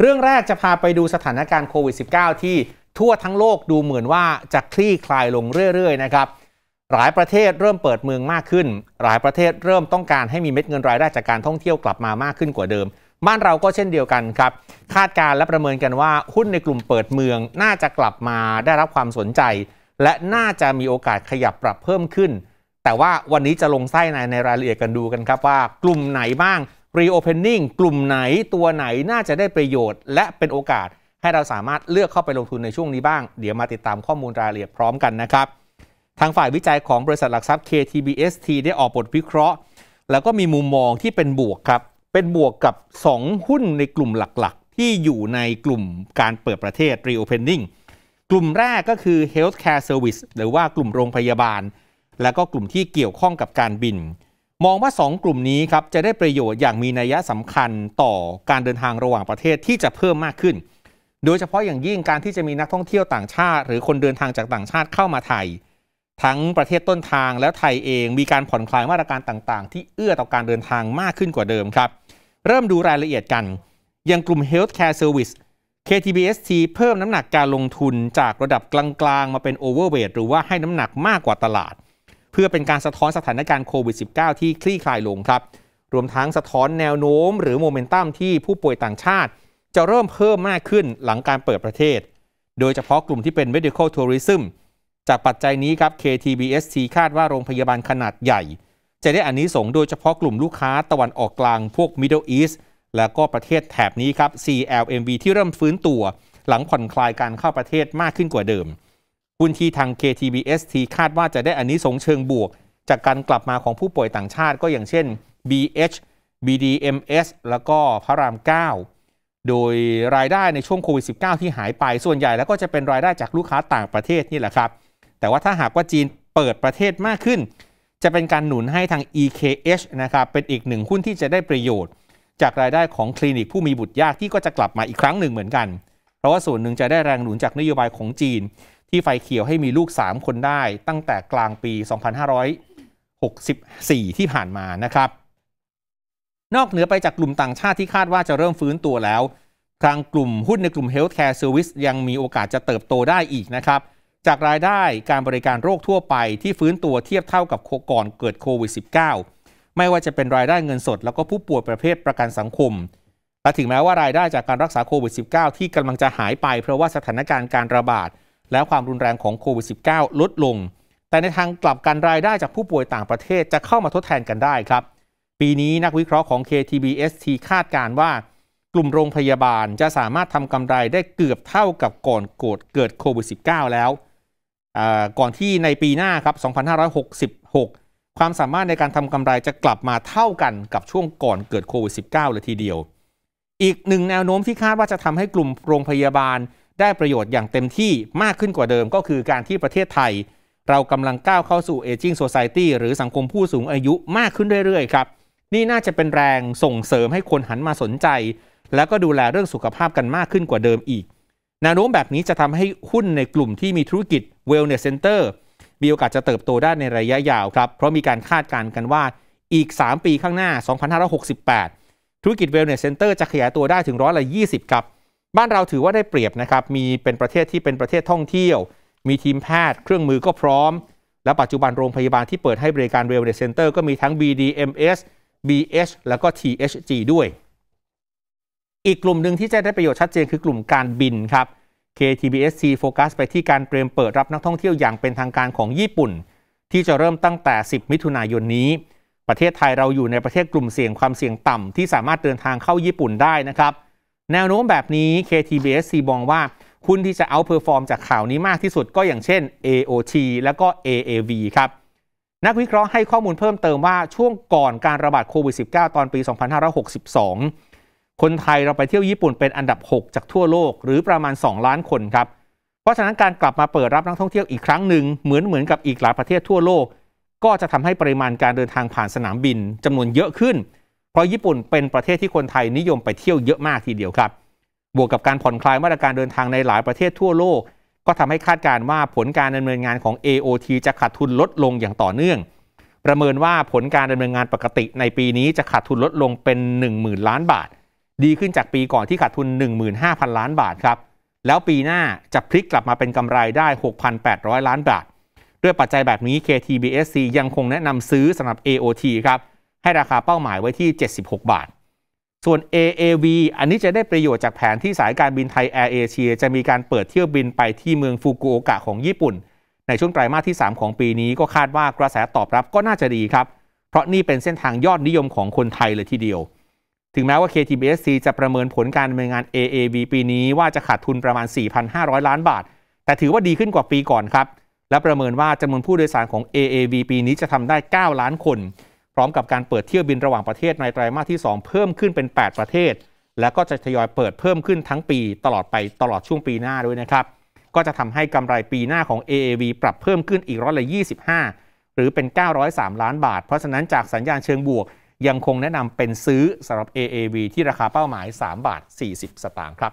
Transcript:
เรื่องแรกจะพาไปดูสถานการณ์โควิด -19 ที่ทั่วทั้งโลกดูเหมือนว่าจะคลี่คลายลงเรื่อยๆนะครับ หลายประเทศเริ่มเปิดเมืองมากขึ้น หลายประเทศเริ่มต้องการให้มีเม็ดเงินรายได้จากการท่องเที่ยวกลับมามากขึ้นกว่าเดิม บ้านเราก็เช่นเดียวกันครับ คาดการและประเมินกันว่า หุ้นในกลุ่มเปิดเมืองน่าจะกลับมาได้รับความสนใจ และน่าจะมีโอกาสขยับปรับเพิ่มขึ้น แต่ว่าวันนี้จะลงไส้ในในรายละเอียดกันดูกันครับว่า กลุ่มไหนบ้างรีโอเพนนิ่งกลุ่มไหนตัวไหนน่าจะได้ประโยชน์และเป็นโอกาสให้เราสามารถเลือกเข้าไปลงทุนในช่วงนี้บ้างเดี๋ยวมาติดตามข้อมูลรายละเอียดพร้อมกันนะครับ ทางฝ่ายวิจัยของบริษัทหลักทรัพย์ KTBST ได้ออกบทวิเคราะห์ แล้วก็มีมุมมองที่เป็นบวกครับ เป็นบวกกับ 2 หุ้นในกลุ่มหลักๆ ที่อยู่ในกลุ่มการเปิดประเทศ Reopening กลุ่มแรกก็คือ Healthcare Service หรือว่ากลุ่มโรงพยาบาล แล้วก็กลุ่มที่เกี่ยวข้องกับการบินมองว่า 2 กลุ่มนี้ครับจะได้ประโยชน์อย่างมีนัยสำคัญต่อการเดินทางระหว่างประเทศที่จะเพิ่มมากขึ้น โดยเฉพาะอย่างยิ่งการที่จะมีนักท่องเที่ยวต่างชาติ หรือคนเดินทางจากต่างชาติเข้ามาไทย ทั้งประเทศต้นทางแล้วไทยเอง มีการผ่อนคลายมาตรการต่างๆ ที่เอื้อต่อการเดินทางมากขึ้นกว่าเดิมครับเริ่มดูรายละเอียดกัน อย่างกลุ่ม Healthcare Service KTBST เพิ่มน้ำหนักการลงทุนจากระดับกลางๆ มาเป็น overweight หรือว่าให้น้ำหนักมากกว่าตลาดพื่อเป็นการสะท้อนสถานการณ์โควิด -19 ที่คลี่คลายลงครับรวมทั้งสะท้อนแนวโน้มหรือโมเมนตัมที่ผู้ป่วยต่างชาติ จะเริ่มเพิ่มมากขึ้นหลังการเปิดประเทศ โดยเฉพาะกลุ่มที่เป็น medical tourism จากปัจจัยนี้ครับ KTBST คาดว่าโรงพยาบาลขนาดใหญ่ จะได้อันนี้ส่งโดยเฉพาะกลุ่มลูกค้าตะวันออกกลางพวก Middle East แล้วก็ประเทศแถบนี้ครับ CLMV ที่เริ่มฟื้นตัว หลังผ่อนคลายการเข้าประเทศมากขึ้นกว่าเดิมหุ้นที่ทาง KTBST คาดว่าจะได้อันนี้สงเชิงบวก จากการกลับมาของผู้ป่วยต่างชาติก็อย่างเช่น BH BDMS แล้วก็พระราม 9 โดยรายได้ในช่วงโควิด -19 ที่หายไปส่วนใหญ่แล้วก็จะเป็นรายได้จากลูกค้าต่างประเทศนี่แหละครับ แต่ว่าถ้าหากว่าจีนเปิดประเทศมากขึ้น จะเป็นการหนุนให้ทาง EKH นะครับ เป็นอีกหนึ่งหุ้นที่จะได้ประโยชน์ จากรายได้ของคลินิกผู้มีบุตรยากที่ก็จะกลับมาอีกครั้งหนึ่งเหมือนกัน เพราะว่าส่วนหนึ่งจะได้แรงหนุนจากนโยบายของจีนที่ไฟเขียวให้มีลูก 3 คนได้ตั้งแต่กลางปี 2564 ที่ผ่านมานะครับ นอกเหนือไปจากกลุ่มต่างชาติที่คาดว่าจะเริ่มฟื้นตัวแล้ว ทางกลุ่มหุ้นในกลุ่ม Healthcare Service ยังมีโอกาสจะเติบโตได้อีกนะครับจากรายได้การบริการโรคทั่วไปที่ฟื้นตัวเทียบเท่ากับก่อนเกิดโควิด -19 ไม่ว่าจะเป็นรายได้เงินสดแล้วก็ผู้ป่วยประเภทประกันสังคมและถึงแม้ว่ารายได้จากการรักษาโควิด -19 ที่กำลังจะหายไปเพราะว่าสถานการณ์การระบาดและความรุนแรงของโควิด -19 ลดลง แต่ในทางกลับกันรายได้จากผู้ป่วยต่างประเทศจะเข้ามาทดแทนกันได้ครับ ปีนี้นักวิเคราะห์ของ KTBST คาดการว่ากลุ่มโรงพยาบาลจะสามารถทำกำไรได้เกือบเท่ากับก่อนโกเกิดโควิด -19 แล้ว ก่อนที่ในปีหน้าครับ2566 ความสามารถในการทำกำไรจะกลับมาเท่ากันกับช่วงก่อนเกิดโควิด -19 เลยทีเดียว อีกหนึ่งแนวโน้มที่คาดว่าจะทำให้กลุ่มโรงพยาบาลได้ประโยชน์อย่างเต็มที่มากขึ้นกว่าเดิมก็คือการที่ประเทศไทย เรากำลังก้าวเข้าสู่เอจิ้งโซซายตี้หรือสังคมผู้สูงอายุมากขึ้นเรื่อยๆครับนี่น่าจะเป็นแรงส่งเสริมให้คนหันมาสนใจ แล้วก็ดูแลเรื่องสุขภาพกันมากขึ้นกว่าเดิมอีกแนวโน้มแบบนี้จะทำให้หุ้นในกลุ่มที่มีธุรกิจ Wellness Center มีโอกาสจะเติบโตได้ในระยะยาวครับเพราะมีการคาดการณ์กันว่าอีก 3 ปีข้างหน้า 2568 ธุรกิจ Wellness Center จะขยายตัวได้ถึงร้อยละ20ครับบ้านเราถือว่าได้เปรียบนะครับ มีเป็นประเทศที่เป็นประเทศท่องเที่ยว มีทีมแพทย์ เครื่องมือก็พร้อม และปัจจุบันโรงพยาบาลที่เปิดให้บริการเวลเด e เซนเตอร์ก็มีทั้ง BDMS BH แล้วก็ THG ด้วย อีกกลุ่มหนึ่งที่จะได้ประโยชน์ชัดเจนคือกลุ่มการบินครับ KTBSC โฟกัสไปที่การเตรียมเปิดรับนักท่องเที่ยวอย่างเป็นทางการของญี่ปุ่น ที่จะเริ่มตั้งแต่ 10 มิถุนายนนี้ ประเทศไทยเราอยู่ในประเทศกลุ่มเสี่ยงความเสี่ยงต่ำที่สามารถเดินทางเข้าญี่ปุ่นได้นะครับแนวโน้มแบบนี้ KTBSC มองว่าหุ้นที่จะเอาเพอร์ฟอร์มจากข่าวนี้มากที่สุดก็อย่างเช่น AOT แล้วก็ AAV ครับ นักวิเคราะห์ให้ข้อมูลเพิ่มเติมว่าช่วงก่อนการระบาดโควิด -19 ตอนปี 2562 คนไทยเราไปเที่ยวญี่ปุ่นเป็นอันดับ 6 จากทั่วโลกหรือประมาณ 2 ล้านคนครับ เพราะฉะนั้นการกลับมาเปิดรับนักท่องเที่ยวอีกครั้งหนึ่งเหมือนเหมือนกับอีกหลายประเทศทั่วโลก ก็จะทำให้ปริมาณการเดินทางผ่านสนามบิน จำนวนเยอะขึ้นเพราะญี่ปุ่นเป็นประเทศที่คนไทยนิยมไปเที่ยวเยอะมากทีเดียวครับ บวกกับการผ่อนคลายมาตรการเดินทางในหลายประเทศทั่วโลก ก็ทำให้คาดการณ์ว่าผลการดำเนินงานของ AOT จะขาดทุนลดลงอย่างต่อเนื่อง ประเมินว่าผลการดำเนินงานปกติในปีนี้จะขาดทุนลดลงเป็น 10,000 ล้านบาท ดีขึ้นจากปีก่อนที่ขาดทุน15,000ล้านบาทครับ แล้วปีหน้าจะพลิกกลับมาเป็นกำไรได้ 6,800 ล้านบาทด้วยปัจจัยแบบนี้ KTBSC ยังคงแนะนำซื้อสำหรับ AOT ครับให้ราคาเป้าหมายไว้ที่ 76 บาท ส่วน AAV อันนี้จะได้ประโยชน์จากแผนที่สายการบินไทยแอร์เอเชียจะมีการเปิดเที่ยวบินไปที่เมืองฟูกุโอกะของญี่ปุ่น ในช่วงไตรมาสที่ 3 ของปีนี้ก็คาดว่ากระแสตอบรับก็น่าจะดีครับ เพราะนี่เป็นเส้นทางยอดนิยมของคนไทยเลยทีเดียว ถึงแม้ว่า KTBSC จะประเมินผลการดำเนินงาน AAV ปีนี้ว่าจะขาดทุนประมาณ 4,500 ล้านบาท แต่ถือว่าดีขึ้นกว่าปีก่อนครับ และประเมินว่าจำนวนผู้โดยสารของ AAV ปีนี้จะทำได้ 9 ล้านคนพร้อมกับการเปิดเที่ยวบินระหว่างประเทศในไตรมาสที่ 2 เพิ่มขึ้นเป็น 8 ประเทศ และก็จะทยอยเปิดเพิ่มขึ้นทั้งปีตลอดไปตลอดช่วงปีหน้าด้วยนะครับ ก็จะทำให้กำไรปีหน้าของ AAV ปรับเพิ่มขึ้นอีกร้อยละ 25 หรือเป็น 903 ล้านบาท เพราะฉะนั้นจากสัญญาณเชิงบวกยังคงแนะนำเป็นซื้อสำหรับ AAV ที่ราคาเป้าหมาย3บาท40สตางค์ครับ